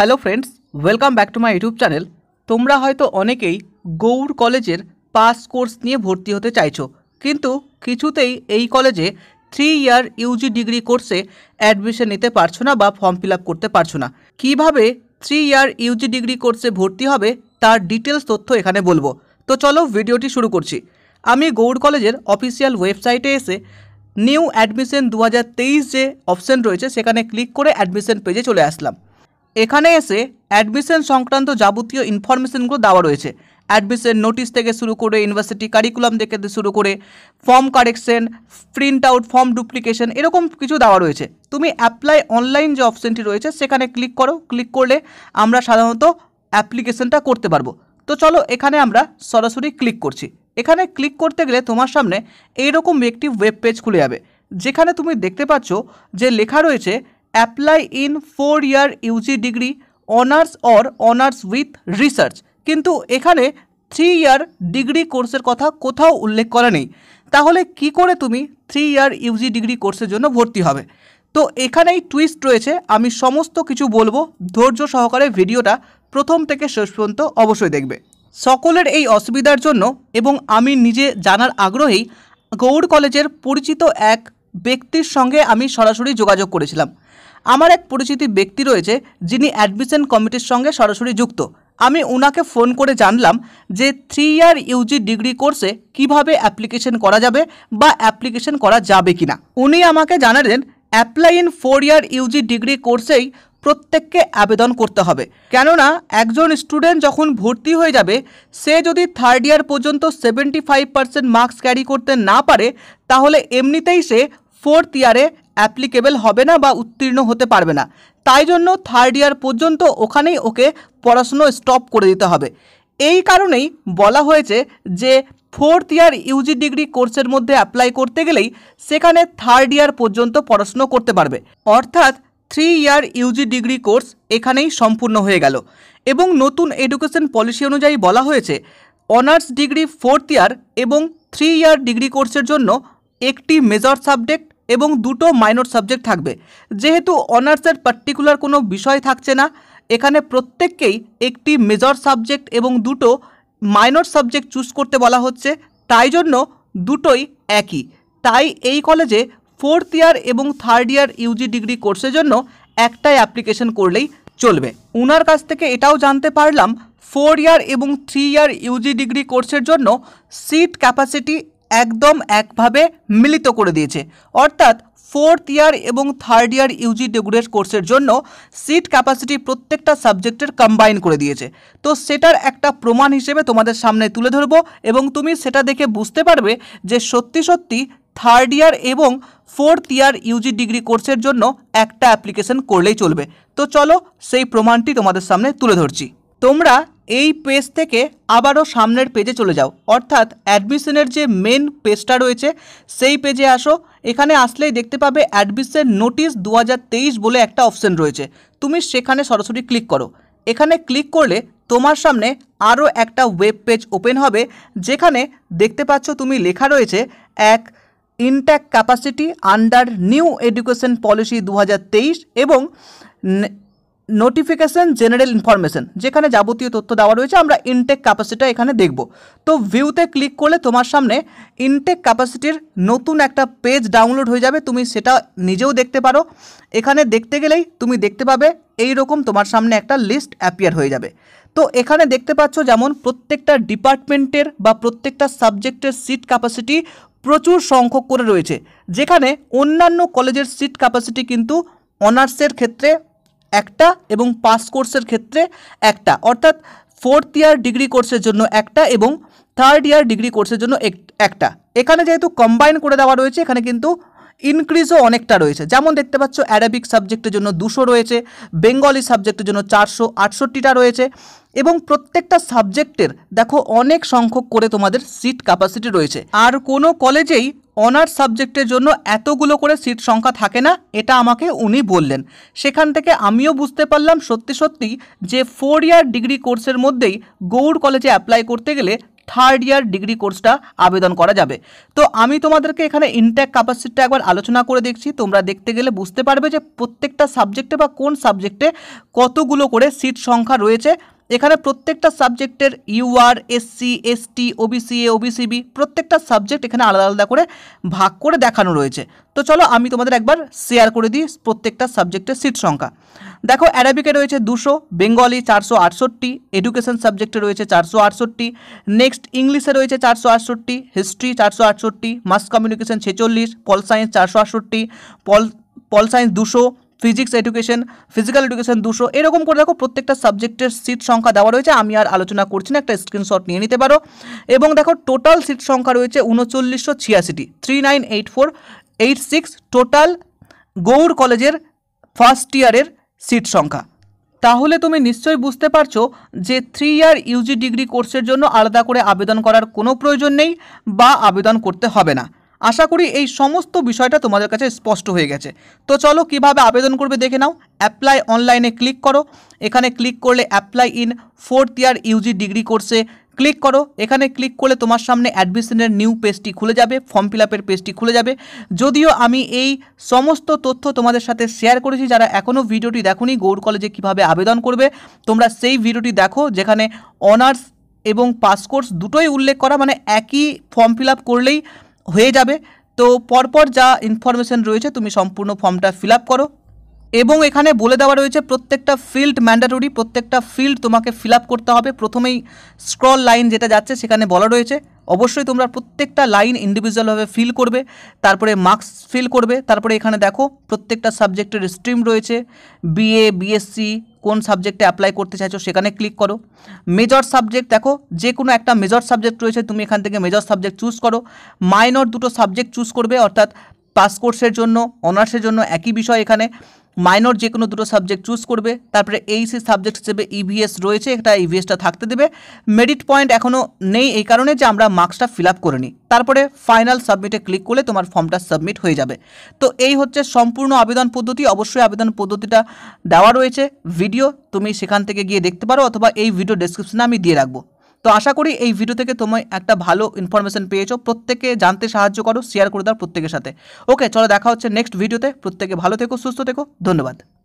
hello friends welcome back to my YouTube channel তোমরা হয়তো অনেকেই গৌড় কলেজের পাস কোর্স নিয়ে ভর্তি হতে চাইছো কিন্তু কিছুতেই এই কলেজে থ্রি ইয়ার ইউজি ডিগ্রি কোর্সে অ্যাডমিশন নিতে পারছো না বা ফর্ম ফিল করতে পারছো না কীভাবে থ্রি ইয়ার ইউজি ডিগ্রি কোর্সে ভর্তি হবে তার ডিটেলস তথ্য এখানে বলবো তো চলো ভিডিওটি শুরু করছি আমি গৌড় কলেজের অফিসিয়াল ওয়েবসাইটে এসে নিউ অ্যাডমিশন দু যে অপশন রয়েছে সেখানে ক্লিক করে অ্যাডমিশন পেজে চলে আসলাম এখানে এসে অ্যাডমিশন সংক্রান্ত যাবতীয় ইনফরমেশনগুলো দেওয়া রয়েছে অ্যাডমিশন নোটিশ থেকে শুরু করে ইউনিভার্সিটি কারিকুলাম থেকে শুরু করে form correction print out form duplication এরকম কিছু দেওয়া রয়েছে তুমি অ্যাপ্লাই অনলাইন যে অপশানটি রয়েছে সেখানে ক্লিক করো ক্লিক করলে আমরা সাধারণত অ্যাপ্লিকেশনটা করতে পারবো তো চলো এখানে আমরা সরাসরি ক্লিক করছি এখানে ক্লিক করতে গেলে তোমার সামনে এইরকম একটি ওয়েব পেজ খুলে যাবে যেখানে তুমি দেখতে পাচ্ছ যে লেখা রয়েছে apply in four year UG degree honours or honours with research কিন্তু এখানে থ্রি ইয়ার ডিগ্রি কোর্সের কথা কোথাও উল্লেখ করা নেই তাহলে কি করে তুমি থ্রি ইয়ার ইউজি ডিগ্রি কোর্সের জন্য ভর্তি হবে তো এখানেই টুইস্ট রয়েছে আমি সমস্ত কিছু বলবো ধৈর্য সহকারে ভিডিওটা প্রথম থেকে শেষ পর্যন্ত অবশ্যই দেখবে সকলের এই অসুবিধার জন্য এবং আমি নিজে জানার আগ্রহেই গৌড় কলেজের পরিচিত এক ব্যক্তির সঙ্গে আমি সরাসরি যোগাযোগ করেছিলাম আমার এক পরিচিতি ব্যক্তি রয়েছে যিনি অ্যাডমিশন কমিটির সঙ্গে সরাসরি যুক্ত আমি ওনাকে ফোন করে জানলাম যে থ্রি ইয়ার ইউজি ডিগ্রি কোর্সে কিভাবে অ্যাপ্লিকেশন করা যাবে বা অ্যাপ্লিকেশন করা যাবে কি না উনি আমাকে জানালেন apply in four year UG degree কোর্সেই প্রত্যেককে আবেদন করতে হবে কেননা একজন স্টুডেন্ট যখন ভর্তি হয়ে যাবে সে যদি থার্ড ইয়ার পর্যন্ত seventy five percent marks carry করতে না পারে তাহলে এমনিতেই সে ফোর্থ ইয়ারে অ্যাপ্লিকেবল হবে না বা উত্তীর্ণ হতে পারবে না তাই জন্য থার্ড ইয়ার পর্যন্ত ওখানেই ওকে পড়াশুনো স্টপ করে দিতে হবে এই কারণেই বলা হয়েছে যে ফোর্থ ইয়ার ইউজি ডিগ্রি কোর্সের মধ্যে অ্যাপ্লাই করতে গেলেই সেখানে থার্ড ইয়ার পর্যন্ত পড়াশুনো করতে পারবে অর্থাৎ three year UG degree course এখানেই সম্পূর্ণ হয়ে গেল এবং নতুন এডুকেশন পলিসি অনুযায়ী বলা হয়েছে অনার্স ডিগ্রি ফোর্থ ইয়ার এবং থ্রি ইয়ার ডিগ্রি কোর্সের জন্য একটি মেজর সাবজেক্ট এবং দুটো মাইনর সাবজেক্ট থাকবে যেহেতু অনার্সের পার্টিকুলার কোনো বিষয় থাকছে না এখানে প্রত্যেককেই একটি মেজর সাবজেক্ট এবং দুটো মাইনর সাবজেক্ট চুজ করতে বলা হচ্ছে তাই জন্য দুটোই একই তাই এই কলেজে ফোর্থ ইয়ার এবং থার্ড ইয়ার ইউজি ডিগ্রি কোর্সের জন্য একটাই অ্যাপ্লিকেশন করলেই চলবে উনার কাছ থেকে এটাও জানতে পারলাম ফোর ইয়ার এবং থ্রি ইয়ার ইউজি ডিগ্রি কোর্সের জন্য সিট ক্যাপাসিটি একদম একভাবে মিলিত করে দিয়েছে অর্থাৎ ফোর্থ ইয়ার এবং থার্ড ইয়ার ইউজি ডেগুরের কোর্সের জন্য সিট ক্যাপাসিটি প্রত্যেকটা সাবজেক্টের কম্বাইন করে দিয়েছে তো সেটার একটা প্রমাণ হিসেবে তোমাদের সামনে তুলে ধরব এবং তুমি সেটা দেখে বুঝতে পারবে যে সত্যি সত্যি থার্ড ইয়ার এবং ফোর্থ ইয়ার ইউজি ডিগ্রি কোর্সের জন্য একটা অ্যাপ্লিকেশন করলেই চলবে তো চলো সেই প্রমাণটি তোমাদের সামনে তুলে ধরছি তোমরা এই পেজ থেকে আবারও সামনের পেজে চলে যাও অর্থাৎ অ্যাডমিশনের যে মেন পেজটা রয়েছে সেই পেজে আসো এখানে আসলেই দেখতে পাবে অ্যাডমিশন নোটিশ দু বলে একটা অপশন রয়েছে তুমি সেখানে সরাসরি ক্লিক করো এখানে ক্লিক করলে তোমার সামনে আরও একটা ওয়েব পেজ ওপেন হবে যেখানে দেখতে পাচ্ছ তুমি লেখা রয়েছে এক intake capacity under new education policy দু এবং নোটিফিকেশন জেনারেল ইনফরমেশন যেখানে যাবতীয় তথ্য দেওয়া রয়েছে আমরা ইনটেক ক্যাপাসিটিটা এখানে দেখব তো ভিউতে ক্লিক করলে তোমার সামনে ইনটেক ক্যাপাসিটির নতুন একটা পেজ ডাউনলোড হয়ে যাবে তুমি সেটা নিজেও দেখতে পারো এখানে দেখতে গেলেই তুমি দেখতে পাবে এই রকম তোমার সামনে একটা লিস্ট অ্যাপিয়ার হয়ে যাবে তো এখানে দেখতে পাচ্ছ যেমন প্রত্যেকটা ডিপার্টমেন্টের বা প্রত্যেকটা সাবজেক্টের সিট ক্যাপাসিটি প্রচুর সংখ্যক করে রয়েছে যেখানে অন্যান্য কলেজের সিট ক্যাপাসিটি কিন্তু অনার্সের ক্ষেত্রে একটা এবং পাস কোর্সের ক্ষেত্রে একটা অর্থাৎ ফোর্থ ইয়ার ডিগ্রি কোর্সের জন্য একটা এবং থার্ড ইয়ার ডিগ্রি কোর্সের জন্য একটা এখানে যেহেতু কম্বাইন করে দেওয়া রয়েছে এখানে কিন্তু ইনক্রিজও অনেকটা রয়েছে যেমন দেখতে পাচ্ছ অ্যারাবিক সাবজেক্টের জন্য দুশো রয়েছে বেঙ্গলি সাবজেক্টের জন্য চারশো আটষট্টিটা রয়েছে এবং প্রত্যেকটা সাবজেক্টের দেখো অনেক সংখ্যক করে তোমাদের সিট ক্যাপাসিটি রয়েছে আর কোনো কলেজেই অনার্স সাবজেক্টের জন্য এতগুলো করে সিট সংখ্যা থাকে না এটা আমাকে উনি বললেন সেখান থেকে আমিও বুঝতে পারলাম সত্যি সত্যি যে ফোর ইয়ার ডিগ্রি কোর্সের মধ্যেই গৌড় কলেজে অ্যাপ্লাই করতে গেলে থার্ড ইয়ার ডিগ্রি কোর্সটা আবেদন করা যাবে তো আমি তোমাদেরকে এখানে ইনট্যাক ক্যাপাসিটিটা একবার আলোচনা করে দেখছি তোমরা দেখতে গেলে বুঝতে পারবে যে প্রত্যেকটা সাবজেক্টে বা কোন সাবজেক্টে কতগুলো করে সিট সংখ্যা রয়েছে এখানে প্রত্যেকটা সাবজেক্টের UR SC ST OBC A OBC B প্রত্যেকটা সাবজেক্ট এখানে আলাদা আলাদা করে ভাগ করে দেখানো রয়েছে তো চলো আমি তোমাদের একবার শেয়ার করে দিই প্রত্যেকটা সাবজেক্টের সিট সংখ্যা দেখো অ্যারাবিকে রয়েছে দুশো বেঙ্গলি চারশো আটষট্টি এডুকেশন সাবজেক্টে রয়েছে চারশো আটষট্টি নেক্সট ইংলিশে রয়েছে চারশো আটষট্টি হিস্ট্রি চারশো আটষট্টি মাস কমিউনিকেশন ছেচল্লিশ পল সায়েন্স চারশো আটষট্টি পল পল সায়েন্স দুশো ফিজিক্স এডুকেশন ফিজিক্যাল এডুকেশন দুশো এরকম করে দেখো প্রত্যেকটা সাবজেক্টের সিট সংখ্যা দেওয়া রয়েছে আমি আর আলোচনা করছি না একটা স্ক্রিনশট নিয়ে নিতে পারো এবং দেখো টোটাল সিট সংখ্যা রয়েছে উনচল্লিশশো ছিয়াশিটি three nine eight four eight six total Gour কলেজের ফার্স্ট ইয়ারের সিট সংখ্যা তাহলে তুমি নিশ্চয়ই বুঝতে পারছো যে থ্রি ইয়ার ইউজি ডিগ্রি কোর্সের জন্য আলাদা করে আবেদন করার কোনো প্রয়োজন নেই বা আবেদন করতে হবে না আশা করি এই সমস্ত বিষয়টা তোমাদের কাছে স্পষ্ট হয়ে গেছে তো চলো কিভাবে আবেদন করবে দেখে নাও অ্যাপ্লাই অনলাইনে ক্লিক করো এখানে ক্লিক করলে apply in fourth year UG degree কোর্সে ক্লিক করো এখানে ক্লিক করলে তোমার সামনে অ্যাডমিশনের নিউ পেজটি খুলে যাবে ফর্ম ফিল আপের পেজটি খুলে যাবে যদিও আমি এই সমস্ত তথ্য তোমাদের সাথে শেয়ার করেছি যারা এখনও ভিডিওটি দেখোনি গৌর কলেজে কিভাবে আবেদন করবে তোমরা সেই ভিডিওটি দেখো যেখানে অনার্স এবং পাস কোর্স দুটোই উল্লেখ করা মানে একই ফর্ম ফিল আপ করলেই হয়ে যাবে তো পরপর যা ইনফরমেশন রয়েছে তুমি সম্পূর্ণ ফর্মটা ফিল আপ করো এবং এখানে বলে দেওয়া রয়েছে প্রত্যেকটা ফিল্ড ম্যান্ডাটরি প্রত্যেকটা ফিল্ড তোমাকে ফিল করতে হবে প্রথমেই স্ক্রল লাইন যেটা যাচ্ছে সেখানে বলা রয়েছে অবশ্যই তোমরা প্রত্যেকটা লাইন ইন্ডিভিজুয়ালভাবে ফিল করবে তারপরে মার্কস ফিল করবে তারপরে এখানে দেখো প্রত্যেকটা সাবজেক্টের স্ট্রিম রয়েছে বিএ বিএসসি কোন সাবজেক্টে অ্যাপ্লাই করতে চাইছো সেখানে ক্লিক করো মেজর সাবজেক্ট দেখো যে কোনো একটা মেজর সাবজেক্ট রয়েছে তুমি এখান থেকে মেজর সাবজেক্ট চুজ করো মাইনর দুটো সাবজেক্ট চুজ করবে অর্থাৎ পাস কোর্সের জন্য অনার্সের জন্য একই বিষয় এখানে মাইনর যে কোনো দুটো সাবজেক্ট চুজ করবে তারপরে এইসি সাবজেক্ট হিসেবে ইভিএস e রয়েছে এটা ইভিএসটা e থাকতে দেবে মেরিট পয়েন্ট এখনও নেই এই কারণে যে আমরা মার্কসটা ফিল আপ করে নিই তারপরে ফাইনাল সাবমিটে ক্লিক করলে তোমার ফর্মটা সাবমিট হয়ে যাবে তো এই হচ্ছে সম্পূর্ণ আবেদন পদ্ধতি অবশ্যই আবেদন পদ্ধতিটা দেওয়া রয়েছে ভিডিও তুমি সেখান থেকে গিয়ে দেখতে পারো অথবা এই ভিডিও ডেসক্রিপশনে আমি দিয়ে রাখবো তো আশা করি এই ভিডিও থেকে তোমায় একটা ভালো ইনফরমেশন পেয়েছো প্রত্যেকে জানতে সাহায্য করো শেয়ার করে দাও প্রত্যেকের সাথে ওকে চলো দেখা হচ্ছে নেক্সট ভিডিওতে প্রত্যেকে ভালো থেকো সুস্থ থেকো ধন্যবাদ